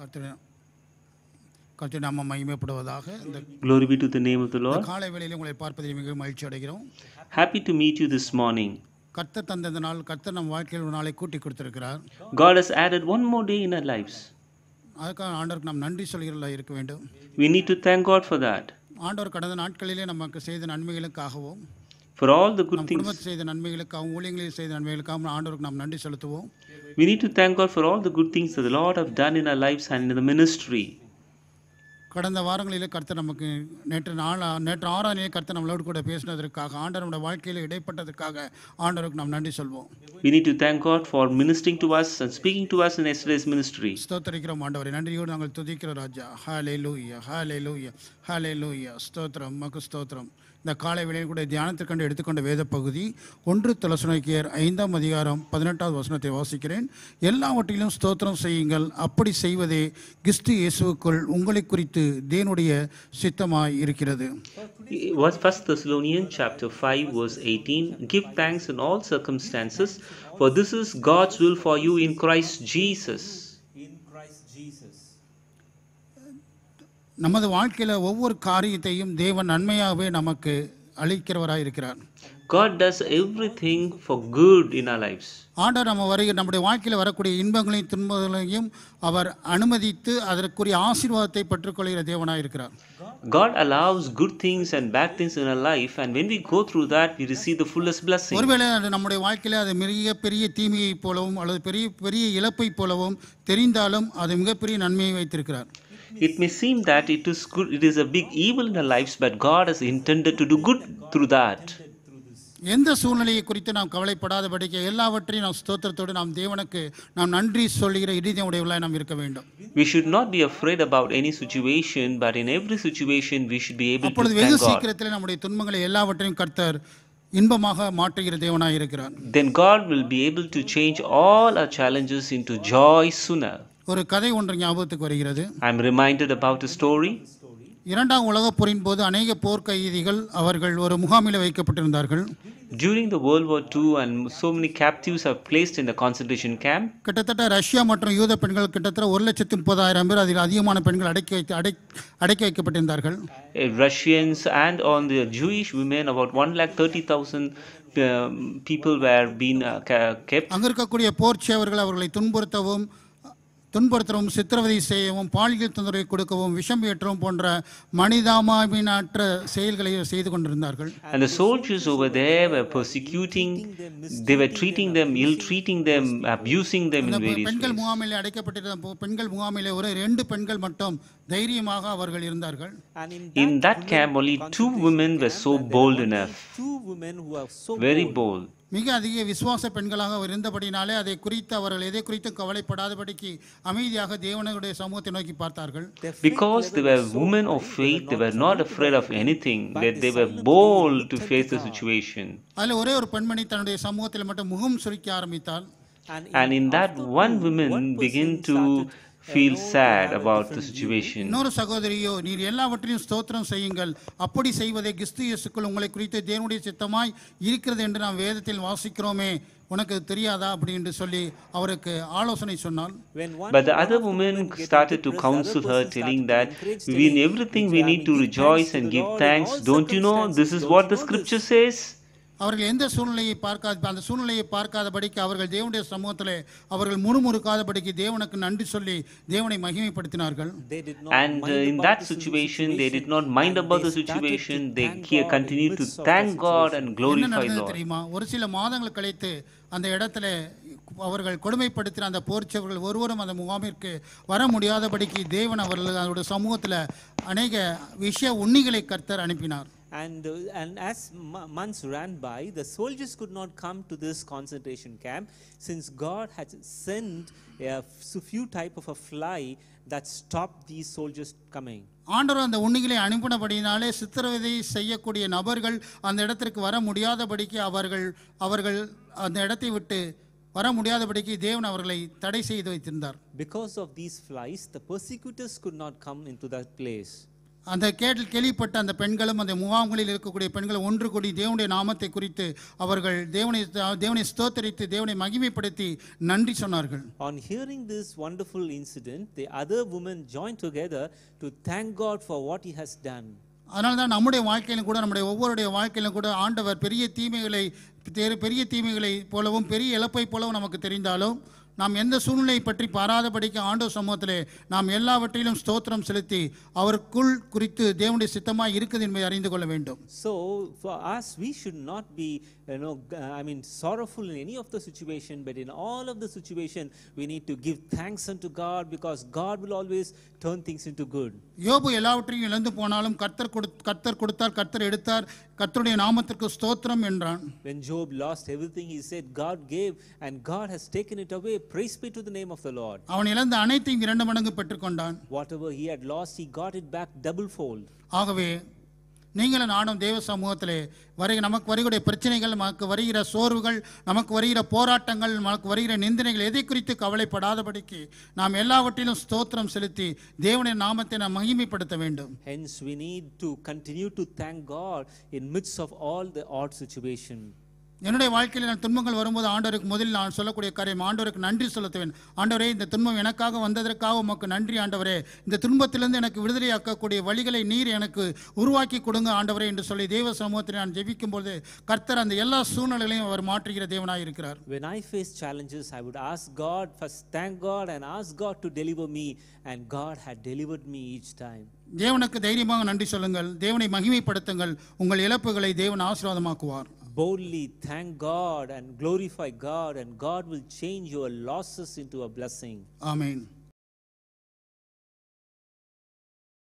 கர்த்தருடைய கர்த்தருடைய நாம மகிமைப்படுவதாக இந்த Glory be to the name of the Lord. காலை வேளையில் உங்களை பார்ப்பதில் மிகவும் மகிழ்ச்சி அடைகிறோம் Happy to meet you this morning. கர்த்தர் தந்த இந்த நாள் கர்த்தர் நம் வாழ்க்கையில் ஒரு நாளை கூட்டி கொடுத்திருக்கிறார் God has added one more day in our lives. அதுக்காக ஆண்டவருக்கு நாம் நன்றி சொல்கிறதா இருக்க வேண்டும் We need to thank God for that. ஆண்டவர் கடந்த நாட்களிலே நமக்கு செய்த நன்மைகளுக்காகவும் For all the good things, செய்த நன்மைகளுக்காகவும் ஊழியங்களில் செய்த நன்மைகளுக்காகவும் ஆண்டவருக்கு நாம் நன்றி செலுத்துவோம் we need to thank God for all the good things that the Lord have done in our lives and in the ministry. கடந்த வாரங்களிலே கர்த்தர் நமக்கு நேற்று நாள் நேற்று ஆறாம் நிலை கர்த்தர் நம்மளோடு கூட பேசினதற்காக ஆண்டவர் நம்முடைய வாழ்க்கையில் இடைப்பட்டதற்காக ஆண்டவருக்கு நாம் நன்றி சொல்வோம் We need to thank God for ministering to us and speaking to us in yesterday's ministry. ஸ்தோத்திரிக்கிறோம் ஆண்டவரே நன்றியோடு நாங்கள் துதிக்கிறோம் ராஜா ஹalleluya ஹalleluya ஹalleluya ஸ்தோத்திரம் மக்கு ஸ்தோத்திரம் இந்த காலை வேளையில் கூட தியானத்திற்கண்டு எடுத்துக்கொண்ட வேத பகுதி ஒன்று தலசுனைக்கியர் ஐந்தாம் அதிகாரம் பதினெட்டாவது வசனத்தை வாசிக்கிறேன் எல்லாவற்றிலும் ஸ்தோத்திரம் செய்யுங்கள் அப்படி செய்வதே கிறிஸ்து இயேசுக்குள் உங்களை குறித்து தேனுடைய சித்தமாய் இருக்கிறது for this is God's will for you in Christ Jesus நமது வாழ்க்கையில் ஒவ்வொரு காரியத்தையும் தேவன் நன்மையாகவே நமக்கு அளிக்கிறவராக இருக்கிறார் God does everything for good in our lives. ஆண்டவர் நம்ம வரை நம்முடைய வாழ்க்கையில் வரக்கூடிய இன்பங்களையும் துன்பங்களையும் அவர் அனுமதித்து அதற்குரிய ஆசீர்வாதத்தை பெற்றுக்கொள்கிற தேவனாக இருக்கிறார் God allows good things and bad things in our life and when we go through that we receive the fullest blessing. ஒருவேளை அது நம்முடைய வாழ்க்கையில் அது மிக பெரிய தீமையை போலவும் அல்லது பெரிய பெரிய இழப்பை போலவும் தெரிந்தாலும் அது மிகப்பெரிய நன்மையை வைத்திருக்கிறார் It may seem that it is good, it is a big evil in our lives, but God has intended to do good through that. எந்த சூழ்நிலையை குறித்து நாம் கவலைப்படாதபடிக்கு எல்லாவற்றையும் நாம் ஸ்தோத்திரத்தோடு நாம் தேவனுக்கு நாம் நன்றி உடையவர்களாக நாம் இருக்க வேண்டும் we should not be afraid about any situation but in every situation we should be able அப்பொழுது வெகு சீக்கிரத்தில் நம்முடைய துன்பங்களை எல்லாவற்றையும் கர்த்தர் இன்பமாக மாற்றுகிற தேவனாக இருக்கிறார் then god will be able to change all our challenges into joy sooner ஒரு கதை ஒன்று ஞாபகத்துக்கு வருகிறது I am reminded about the story இரண்டாம் உலகப் போரின் போது அநேக கைதிகள் அவர்கள் ஒரு முகாமில் வைக்கப்பட்டிருந்தார்கள் During the World War II, and so many captives are placed in the concentration camp. கிட்டத்தட்ட ரஷ்யா மற்றும் யூத பெண்கள் கிட்டத்தட்ட ஒரு முப்பதாயிரம் பேர் அதில் அதிகமான பெண்கள் அடக்கி வைத்து அடக்கி வைக்கப்பட்டிருந்தார்கள் uh, Russians and on the Jewish women, about 130000 uh, people were being uh, kept. அங்க இருக்கக்கூடிய போர் சேவர்கள் அவர்களை துன்புறுத்தவும் துன்புறுத்தவும் சித்திரவதை செய்யவும் பாலியல் தொந்தரவை கொடுக்கவும் விஷம் ஏற்றவும் போன்ற மனிதாமாவினற்ற செயல்களை செய்து கொண்டிருந்தார்கள் and the soldiers over there were persecuting they were treating them ill treating them abusing them in various பெண்கள் முகாமிலே அடைக்கப்பட்டிருந்த பெண்கள் முகாமிலே ஒரு ரெண்டு பெண்கள் மட்டும் தைரியமாக அவர்கள் இருந்தார்கள் in that camp only two women were so bold enough very bold மிக அதிக விசுவாச பெண்களாக அவர் இருந்தபடினாலே அதை குறித்து அவர்கள் எதை குறித்தும் கவலைப்படாதபடிக்கு அமைதியாக தேவனுடைய சமூகத்தை நோக்கி பார்த்தார்கள் because they were women of faith they were not afraid of anything that they were bold to face the situation அதில் ஒரே ஒரு பெண்மணி தன்னுடைய சமூகத்தில் மட்டும் முகம் சுருக்க ஆரம்பித்தாள் and in that one woman begin to feel sad about the situation. but the other woman started to counsel her telling that in everything we need to rejoice and give thanks don't you know this is what the scripture says அவர்கள் எந்த சூழ்நிலையை பார்க்காத அந்த சூழ்நிலையை பார்க்காதபடிக்கு அவர்கள் தேவனுடைய சமூகத்தில் அவர்கள் முணுமுணுக்காதபடிக்கு தேவனுக்கு நன்றி சொல்லி தேவனை மகிமைப்படுத்தினார்கள் and uh, in that situation they did not mind about the situation they to thank god and glorify lord தெரியுமா ஒரு சில மாதங்கள் கழித்து அந்த இடத்துல அவர்கள் கொடுமைப்படுத்தின அந்த போர்ச்சவர்கள் ஒருவரும் அந்த முகாமிற்கு வர முடியாதபடிக்கு தேவன் அவர்கள் அவருடைய சமூகத்தில் அநேக விஷய உண்ணிகளை கர்த்தர் அனுப்பினார் And, uh, and as months ran by, the soldiers could not come to this concentration camp since God had sent a few type of a fly that stopped these soldiers coming. ஆண்டவர் அந்த உண்ணிகளை அனுப்பினபடியினாலே சித்திரவதை செய்யக்கூடிய நபர்கள் அந்த இடத்திற்கு வர முடியாதபடிக்கு அவர்கள் அவர்கள் அந்த இடத்தை விட்டு வர முடியாதபடிக்கு தேவன் அவர்களை தடை செய்து வைத்திருந்தார் because of these flies the persecutors could not come into that place அந்த கேட்டில் கேள்விப்பட்ட அந்த பெண்களும் அந்த முகாம்களில் இருக்கக்கூடிய பெண்களும் ஒன்று கூடி தேவனுடைய நாமத்தை குறித்து அவர்கள் தேவனை தேவனை ஸ்தோத்தரித்து தேவனை மகிமைப்படுத்தி நன்றி சொன்னார்கள் on hearing this wonderful incident the other women join together to thank God for what he has done அதனால தான் நம்முடைய வாழ்க்கையிலும் கூட நம்முடைய ஒவ்வொருடைய வாழ்க்கையிலும் கூட ஆண்டவர் பெரிய தீமைகளை பெரிய தீமைகளை போலவும் பெரிய இழப்பை போலவும் நமக்கு தெரிந்தாலும் நாம் எந்த சூழ்நிலை பற்றி பாராதபடிக்கு ஆண்டோ சமூகத்திலே நாம் எல்லாவற்றிலும் ஸ்தோத்திரம் செலுத்தி அவருக்குள் குறித்து தேவனுடைய சித்தமாக இருக்குது என்பதை அறிந்து கொள்ள வேண்டும் so far as we should not be I mean I in any of the situation but in all of the situation we need to give thanks give to God because God will always always things into good யோபு எல்லாவற்றையும் இழந்து போனாலும் கர்த்தர் கொடு கர்த்தர் கொடுத்தார் கர்த்தர் எடுத்தார் கர்த்தருடைய நாமத்திற்கு ஸ்தோத்திரம் என்றான் when job lost everything he said god gave and god has taken it away praise be to the name of the lord அவன் இழந்த அனைத்தையும் இரண்டு மடங்கு பெற்றுக்கொண்டான் whatever he had lost he got it back double fold ஆகவே நீங்களும் நானும் தேவ சமூகத்திலே வருகிற நமக்கு வருகிற பிரச்சனைகள் நமக்கு வருகிற சோர்வுகள் நமக்கு வருகிற போராட்டங்கள் நமக்கு வருகிற நிந்தனைகள் எதை குறித்து கவலைப்படாதபடிக்கு நாம் எல்லாவற்றிலும் ஸ்தோத்திரம் செலுத்தி தேவனின் நாமத்தை நாம் மகிமைப்படுத்த வேண்டும் hence we need to continue to thank god in midst of all the odd situation என்னுடைய வாழ்க்கையில் நான் துன்பங்கள் வரும்போது ஆண்டவருக்கு முதலில் நான் சொல்லக்கூடிய காரியம் ஆண்டவருக்கு நன்றி செலுத்துவேன் ஆண்டவரே இந்த துன்பம் எனக்காக வந்ததற்காக உமக்கு நன்றி ஆண்டவரே இந்த துன்பத்திலிருந்து எனக்கு விடுதலையாக்கக்கூடிய வழிகளை நீர் எனக்கு உருவாக்கி கொடுங்க ஆண்டவரே என்று சொல்லி தேவ சமூகத்தில் நான் போது கர்த்தர் அந்த எல்லா சூழ்நிலைகளையும் அவர் மாற்றுகிற தேவனாக இருக்கிறார் When I face challenges I would ask God first thank God and ask God to deliver me and God had delivered me each time தேவனுக்கு தைரியமாக நன்றி சொல்லுங்கள் தேவனை மகிமைப்படுத்துங்கள் உங்கள் இழப்புகளை தேவன் ஆசீர்வாதமாக்குவார் boldly thank God and glorify God, and God will change your losses into a blessing. Amen.